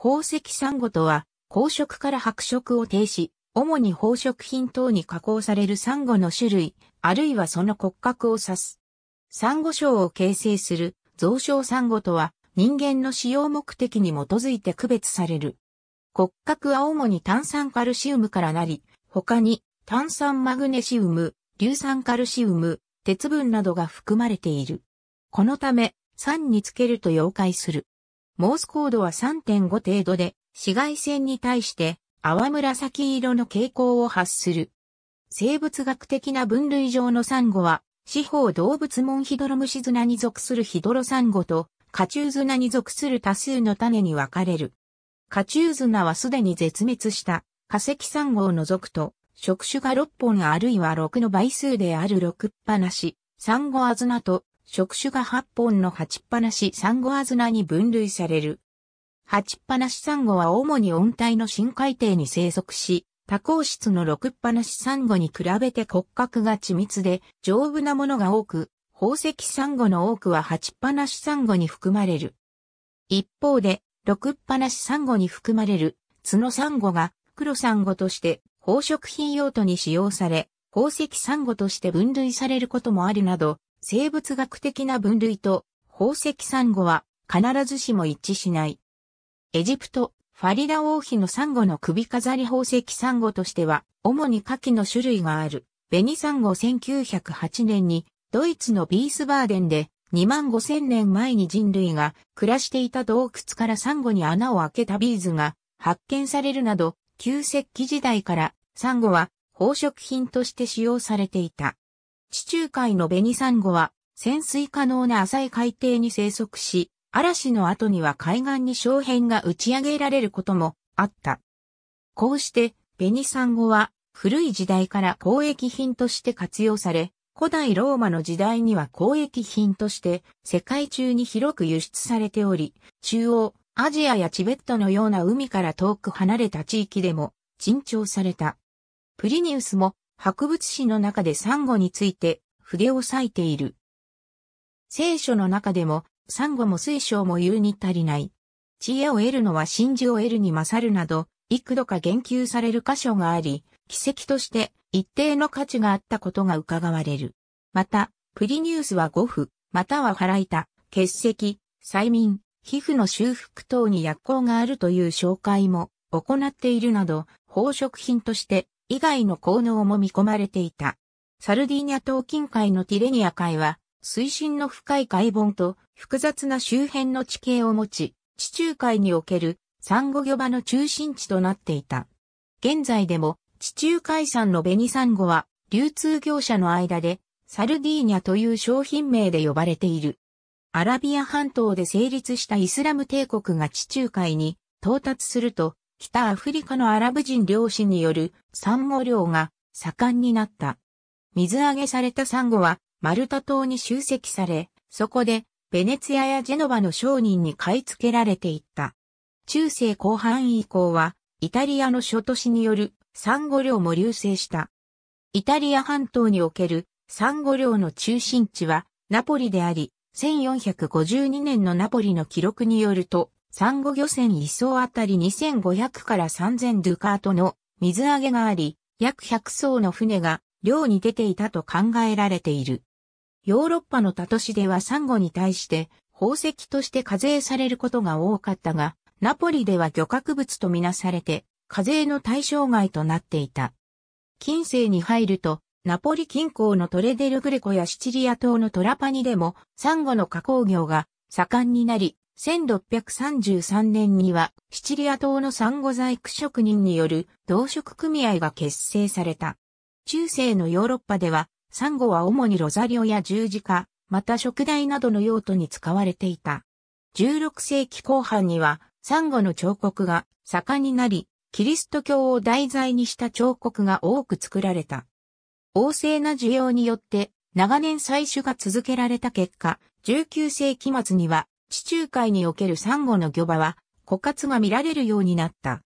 宝石サンゴとは、鉱色から白色を停止、主に宝飾品等に加工されるサンゴの種類、あるいはその骨格を指す。サンゴ礁を形成する増床サンゴとは、人間の使用目的に基づいて区別される。骨格は主に炭酸カルシウムからなり、他に炭酸マグネシウム、硫酸カルシウム、鉄分などが含まれている。このため、酸につけると溶解する。モースコードは3.5程度で、紫外線に対して、淡紫色の蛍光を発する。生物学的な分類上のサンゴは、四方動物門ヒドロムシズナに属するヒドロサンゴと、カチュウズナに属する多数の種に分かれる。カチュウズナはすでに絶滅した化石サンゴを除くと、触手が6本あるいは6の倍数である6っぱなし、サンゴアズナと触手が8本の鉢っぱなしサンゴアズナに分類される。鉢っぱなしサンゴは主に温帯の深海底に生息し、多孔質の六っぱなしサンゴに比べて骨格が緻密で丈夫なものが多く、宝石サンゴの多くは鉢っぱなしサンゴに含まれる。一方で、六っぱなしサンゴに含まれる角サンゴが黒サンゴとして宝飾品用途に使用され、宝石サンゴとして分類されることもあるなど、生物学的な分類と宝石サンゴは必ずしも一致しない。エジプト、ファリダ王妃のサンゴの首飾り宝石サンゴとしては、主に下記の種類がある、ベニサンゴ1908年に、ドイツのビースバーデンで、2万5千年前に人類が暮らしていた洞窟からサンゴに穴を開けたビーズが発見されるなど、旧石器時代からサンゴは宝飾品として使用されていた。地中海のベニサンゴは潜水可能な浅い海底に生息し、嵐の後には海岸に小片が打ち上げられることもあった。こうして、ベニサンゴは古い時代から交易品として活用され、古代ローマの時代には交易品として世界中に広く輸出されており、中央、アジアやチベットのような海から遠く離れた地域でも珍重された。プリニウスも博物誌の中でサンゴについて筆を割いている。聖書の中でも、サンゴも水晶も言うに足りない。知恵を得るのは真珠を得るに勝るなど、幾度か言及される箇所があり、奇跡として一定の価値があったことが伺われる。また、プリニウスは五腑、または腹板、血石、催眠、皮膚の修復等に薬効があるという紹介も行っているなど、宝飾品として以外の効能も見込まれていた。サルディーニャ島近海のティレニア海は、水深の深い海盆と複雑な周辺の地形を持ち、地中海におけるサンゴ漁場の中心地となっていた。現在でも地中海産のニサンゴは流通業者の間でサルディーニャという商品名で呼ばれている。アラビア半島で成立したイスラム帝国が地中海に到達すると北アフリカのアラブ人漁師によるサンゴ漁が盛んになった。水揚げされたサンゴはマルタ島に集積され、そこでベネツィアやジェノバの商人に買い付けられていった。中世後半以降はイタリアの諸都市によるサンゴ漁も流星した。イタリア半島におけるサンゴ漁の中心地はナポリであり、1452年のナポリの記録によると、産後漁船一艘あたり2500から3000ドゥカートの水揚げがあり、約100艘の船が漁に出ていたと考えられている。ヨーロッパの他都市ではサンゴに対して宝石として課税されることが多かったが、ナポリでは漁獲物とみなされて、課税の対象外となっていた。近世に入ると、ナポリ近郊のトレデルグレコやシチリア島のトラパニでも、サンゴの加工業が盛んになり、1633年には、シチリア島のサンゴ細工職人による同職組合が結成された。中世のヨーロッパでは、サンゴは主にロザリオや十字架、また食材などの用途に使われていた。16世紀後半には、サンゴの彫刻が盛んになり、キリスト教を題材にした彫刻が多く作られた。旺盛な需要によって、長年採取が続けられた結果、19世紀末には地中海におけるサンゴの魚場は枯渇が見られるようになった。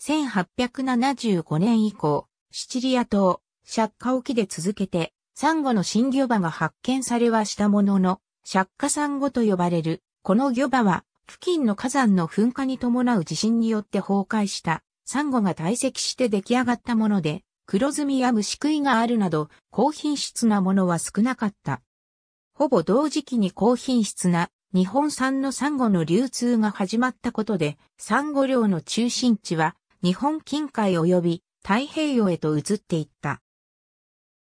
1875年以降、シチリア島、釈迦沖で続けて、サンゴの新魚場が発見されはしたものの、釈迦サンゴと呼ばれる、この魚場は、付近の火山の噴火に伴う地震によって崩壊した、サンゴが堆積して出来上がったもので、黒ずみや虫食いがあるなど、高品質なものは少なかった。ほぼ同時期に高品質な日本産のサンゴの流通が始まったことで、サンゴ漁の中心地は日本近海及び太平洋へと移っていった。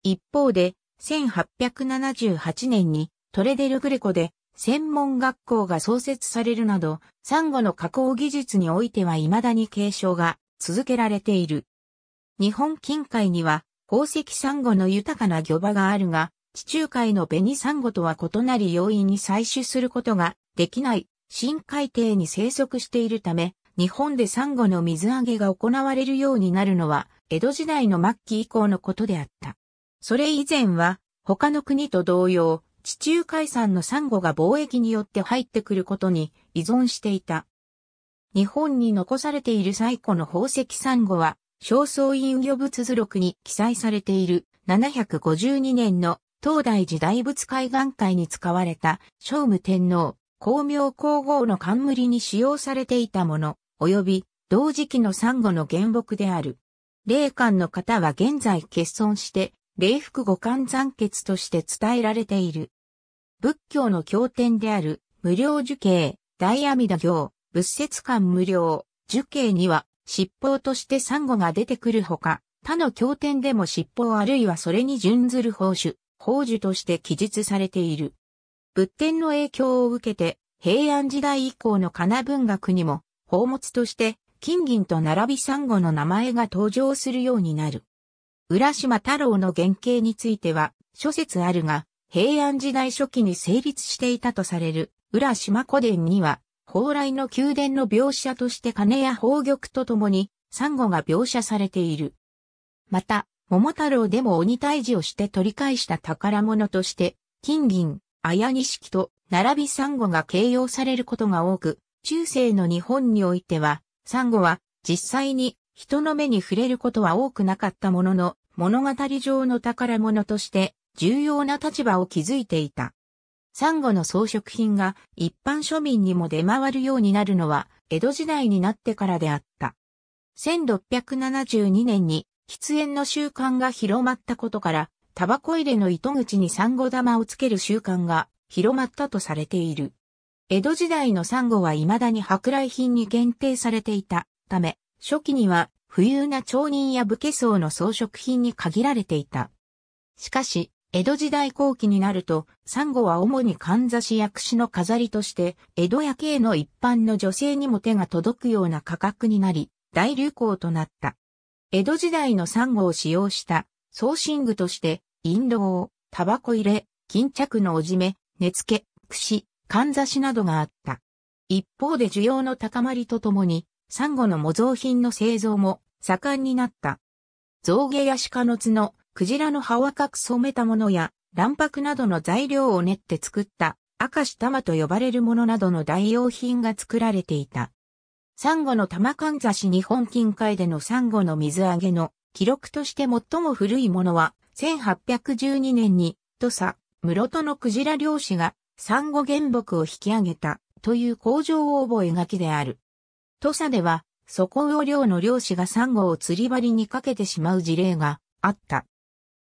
一方で、1878年にトレデルグレコで専門学校が創設されるなど、サンゴの加工技術においては未だに継承が続けられている。日本近海には宝石サンゴの豊かな漁場があるが、地中海のベニサンゴとは異なり容易に採取することができない深海底に生息しているため、日本でサンゴの水揚げが行われるようになるのは、江戸時代の末期以降のことであった。それ以前は、他の国と同様、地中海産のサンゴが貿易によって入ってくることに依存していた。日本に残されている最古の宝石サンゴは、正倉院魚物図録に記載されている752年の東大寺大仏海岸会に使われた聖武天皇、光明皇后の冠に使用されていたもの、及び同時期のサンゴの原木である。霊館の方は現在欠損して、霊福五冠残血として伝えられている。仏教の経典である無料樹形、大阿弥陀行、仏説館無料、樹形には尻尾としてサンゴが出てくるほか、他の経典でも尻尾あるいはそれに準ずる宝珠、宝珠として記述されている。仏典の影響を受けて、平安時代以降の金文学にも、宝物として、金銀と並び産後の名前が登場するようになる。浦島太郎の原型については、諸説あるが、平安時代初期に成立していたとされる、浦島古殿には、蓬莱の宮殿の描写として金や宝玉とともに、産後が描写されている。また、桃太郎でも鬼退治をして取り返した宝物として、金銀、綾錦と並びサンゴが形容されることが多く、中世の日本においては、サンゴは実際に人の目に触れることは多くなかったものの、物語上の宝物として重要な立場を築いていた。サンゴの装飾品が一般庶民にも出回るようになるのは江戸時代になってからであった。1672年に喫煙の習慣が広まったことから、タバコ入れの糸口にサンゴ玉をつける習慣が広まったとされている。江戸時代のサンゴは未だに舶来品に限定されていたため、初期には富裕な町人や武家層の装飾品に限られていた。しかし、江戸時代後期になると、サンゴは主にかんざしや櫛の飾りとして、江戸や景の一般の女性にも手が届くような価格になり、大流行となった。江戸時代のサンゴを使用したシン具として、インドを、タバコ入れ、巾着のおじめ、根付け、串、かんざしなどがあった。一方で需要の高まりとともに、サンゴの模造品の製造も盛んになった。象毛や鹿の角、クジラの葉を赤く染めたものや、卵白などの材料を練って作った赤し玉と呼ばれるものなどの代用品が作られていた。サンゴの玉かんざし日本近海でのサンゴの水揚げの記録として最も古いものは、1812年に、土佐、室戸のクジラ漁師が、サンゴ原木を引き上げた、という工場応募描きである。土佐では、底魚漁の漁師がサンゴを釣り針にかけてしまう事例があった。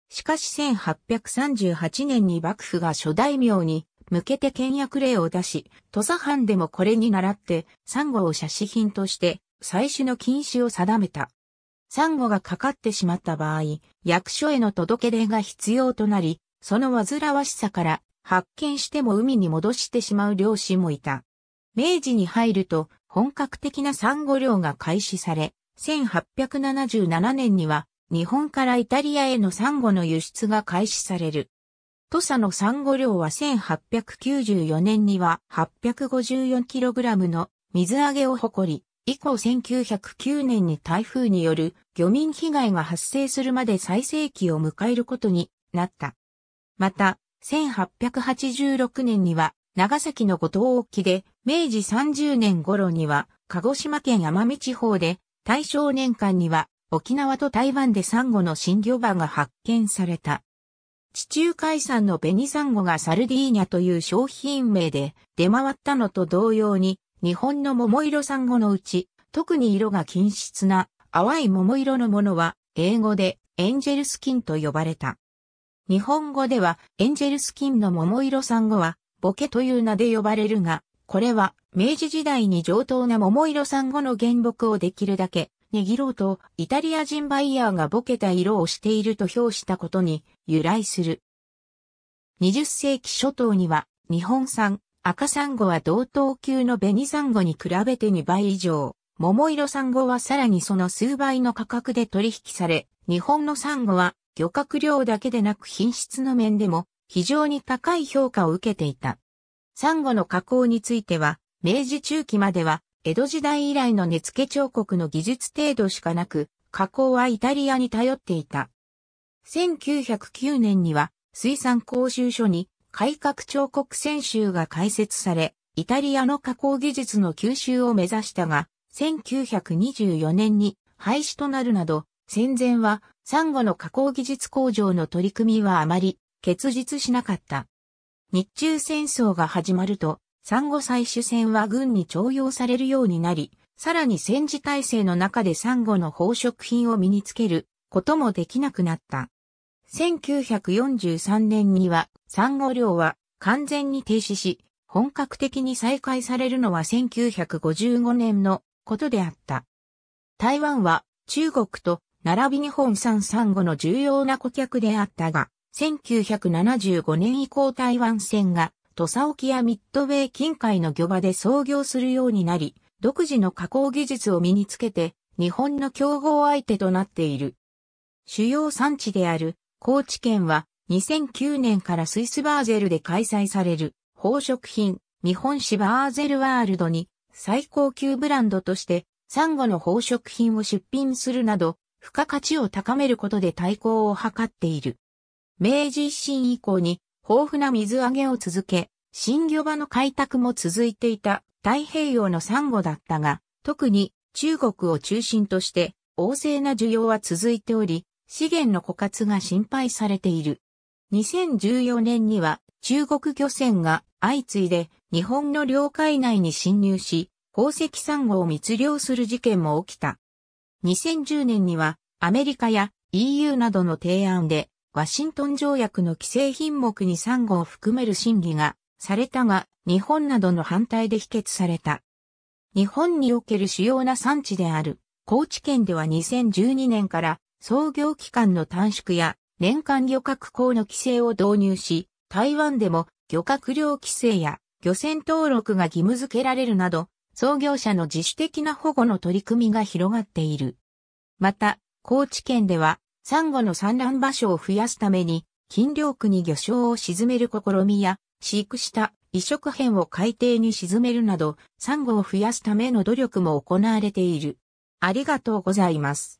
しかし1838年に幕府が諸大名に向けて倹約令を出し、土佐藩でもこれに倣って、サンゴを写真品として、採取の禁止を定めた。サンゴがかかってしまった場合、役所への届け出が必要となり、その煩わしさから発見しても海に戻してしまう漁師もいた。明治に入ると本格的なサンゴ漁が開始され、1877年には日本からイタリアへのサンゴの輸出が開始される。土佐のサンゴ漁は1894年には 854kg の水揚げを誇り、以降1909年に台風による漁民被害が発生するまで最盛期を迎えることになった。また、1886年には長崎の五島沖で明治30年頃には鹿児島県奄美地方で大正年間には沖縄と台湾でサンゴの新漁場が発見された。地中海産のニサンゴがサルディーニャという商品名で出回ったのと同様に、日本の桃色サンゴのうち、特に色が均質な淡い桃色のものは、英語でエンジェルスキンと呼ばれた。日本語ではエンジェルスキンの桃色サンゴは、ボケという名で呼ばれるが、これは明治時代に上等な桃色サンゴの原木をできるだけ握ろうと、イタリア人バイヤーがボケた色をしていると評したことに由来する。20世紀初頭には日本産赤サンゴは同等級の紅サンゴに比べて2倍以上、桃色サンゴはさらにその数倍の価格で取引され、日本のサンゴは漁獲量だけでなく品質の面でも非常に高い評価を受けていた。サンゴの加工については、明治中期までは江戸時代以来の根付彫刻の技術程度しかなく、加工はイタリアに頼っていた。1909年には水産講習所に改革彫刻専修が開設され、イタリアの加工技術の吸収を目指したが、1924年に廃止となるなど、戦前はサンゴの加工技術工場の取り組みはあまり結実しなかった。日中戦争が始まると、サンゴ採取船は軍に徴用されるようになり、さらに戦時体制の中でサンゴの宝飾品を身につけることもできなくなった。1943年には、産後量漁は完全に停止し、本格的に再開されるのは1955年のことであった。台湾は中国と並び日本産産後の重要な顧客であったが、1975年以降台湾船が土佐沖やミッドウェー近海の漁場で操業するようになり、独自の加工技術を身につけて日本の競合相手となっている。主要産地である高知県は2009年からスイスバーゼルで開催される宝飾品日本市バーゼルワールドに最高級ブランドとしてサンゴの宝飾品を出品するなど付加価値を高めることで対抗を図っている。明治維新以降に豊富な水揚げを続け、新魚場の開拓も続いていた太平洋のサンゴだったが、特に中国を中心として旺盛な需要は続いており、資源の枯渇が心配されている。2014年には中国漁船が相次いで日本の領海内に侵入し、宝石産後を密漁する事件も起きた。2010年にはアメリカや EU などの提案でワシントン条約の規制品目に産後を含める審議がされたが日本などの反対で否決された。日本における主要な産地である高知県では2012年から操業期間の短縮や年間漁獲港の規制を導入し、台湾でも漁獲量規制や漁船登録が義務付けられるなど、創業者の自主的な保護の取り組みが広がっている。また、高知県では、サンゴの産卵場所を増やすために、金漁区に漁礁を沈める試みや、飼育した移植片を海底に沈めるなど、サンゴを増やすための努力も行われている。ありがとうございます。